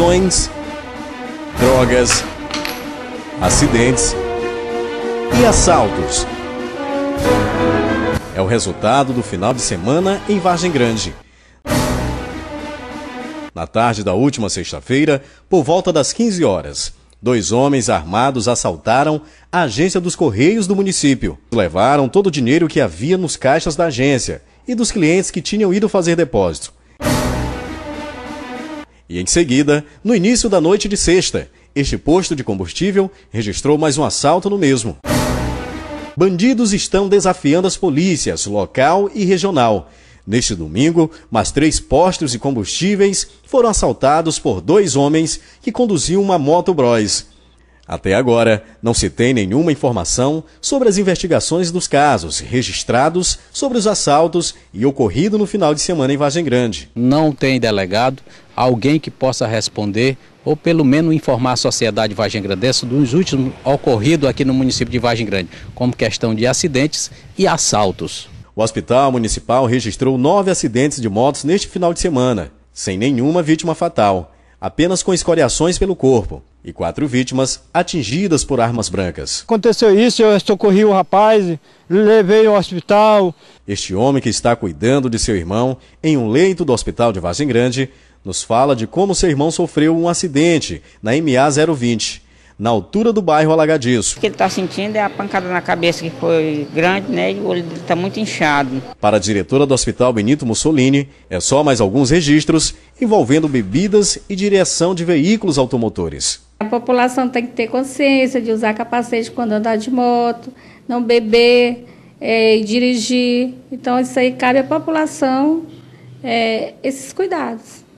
infrações, drogas, acidentes e assaltos. É o resultado do final de semana em Vargem Grande. Na tarde da última sexta-feira, por volta das 15 horas, dois homens armados assaltaram a agência dos Correios do município. Levaram todo o dinheiro que havia nos caixas da agência e dos clientes que tinham ido fazer depósito. E em seguida, no início da noite de sexta, este posto de combustível registrou mais um assalto no mesmo. Bandidos estão desafiando as polícias local e regional. Neste domingo, mais três postos de combustíveis foram assaltados por dois homens que conduziam uma moto Bros. Até agora, não se tem nenhuma informação sobre as investigações dos casos registrados sobre os assaltos e ocorrido no final de semana em Vargem Grande. Não tem delegado, alguém que possa responder ou pelo menos informar a sociedade Vargem Grande dos últimos ocorridos aqui no município de Vargem Grande, como questão de acidentes e assaltos. O Hospital Municipal registrou nove acidentes de motos neste final de semana, sem nenhuma vítima fatal apenas com escoriações pelo corpo e quatro vítimas atingidas por armas brancas. Aconteceu isso, eu socorri o rapaz, levei ao hospital. Este homem que está cuidando de seu irmão em um leito do hospital de Vargem Grande nos fala de como seu irmão sofreu um acidente na MA 020 na altura do bairro alagadiço. O que ele está sentindo é a pancada na cabeça que foi grande, né? E o olho dele está muito inchado. Para a diretora do Hospital Benito Mussolini, é só mais alguns registros envolvendo bebidas e direção de veículos automotores. A população tem que ter consciência de usar capacete quando andar de moto, não beber é, e dirigir. Então, isso aí cabe à população é, esses cuidados.